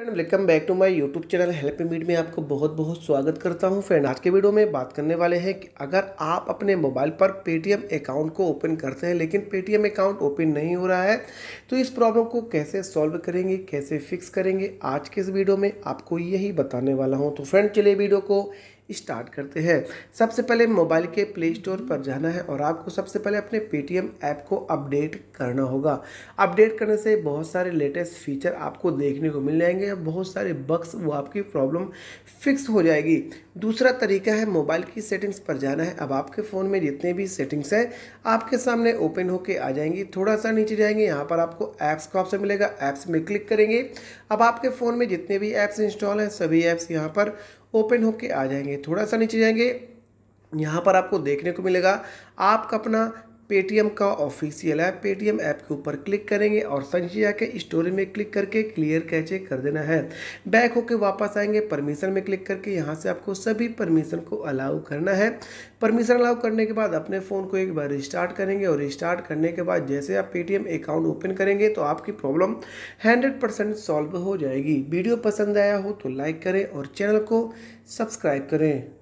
friend welcome back to my YouTube channel help मीड में आपको बहुत बहुत स्वागत करता हूं फ्रेंड आज के वीडियो में बात करने वाले हैं कि अगर आप अपने मोबाइल पर पेटीएम अकाउंट को ओपन करते हैं लेकिन पेटीएम अकाउंट ओपन नहीं हो रहा है तो इस प्रॉब्लम को कैसे सॉल्व करेंगे कैसे फिक्स करेंगे आज के इस वीडियो में आपको यही बताने वाला हूँ तो फ्रेंड चलिए वीडियो को स्टार्ट करते हैं सबसे पहले मोबाइल के प्ले स्टोर पर जाना है और आपको सबसे पहले अपने पेटीएम ऐप को अपडेट करना होगा अपडेट करने से बहुत सारे लेटेस्ट फीचर आपको देखने को मिल जाएंगे बहुत सारे बक्स वो आपकी प्रॉब्लम फिक्स हो जाएगी दूसरा तरीका है मोबाइल की सेटिंग्स पर जाना है अब आपके फ़ोन में जितने भी सेटिंग्स हैं आपके सामने ओपन होके आ जाएंगी थोड़ा सा नीचे जाएंगे यहाँ पर आपको ऐप्स का ऑप्शन मिलेगा ऐप्स में क्लिक करेंगे अब आपके फ़ोन में जितने भी ऐप्स इंस्टॉल हैं सभी ऐप्स यहाँ पर ओपन होके आ जाएंगे थोड़ा सा नीचे जाएंगे यहाँ पर आपको देखने को मिलेगा आपका अपना पेटीएम का ऑफिशियल ऐप पेटीएम ऐप के ऊपर क्लिक करेंगे और संजय के स्टोरी में क्लिक करके क्लियर कैचे कर देना है बैक होकर वापस आएंगे परमिशन में क्लिक करके यहाँ से आपको सभी परमिशन को अलाउ करना है परमिशन अलाउ करने के बाद अपने फ़ोन को एक बार रिस्टार्ट करेंगे और रिस्टार्ट करने के बाद जैसे आप पेटीएम अकाउंट ओपन करेंगे तो आपकी प्रॉब्लम हंड्रेड परसेंट सॉल्व हो जाएगी वीडियो पसंद आया हो तो लाइक करें और चैनल को सब्सक्राइब करें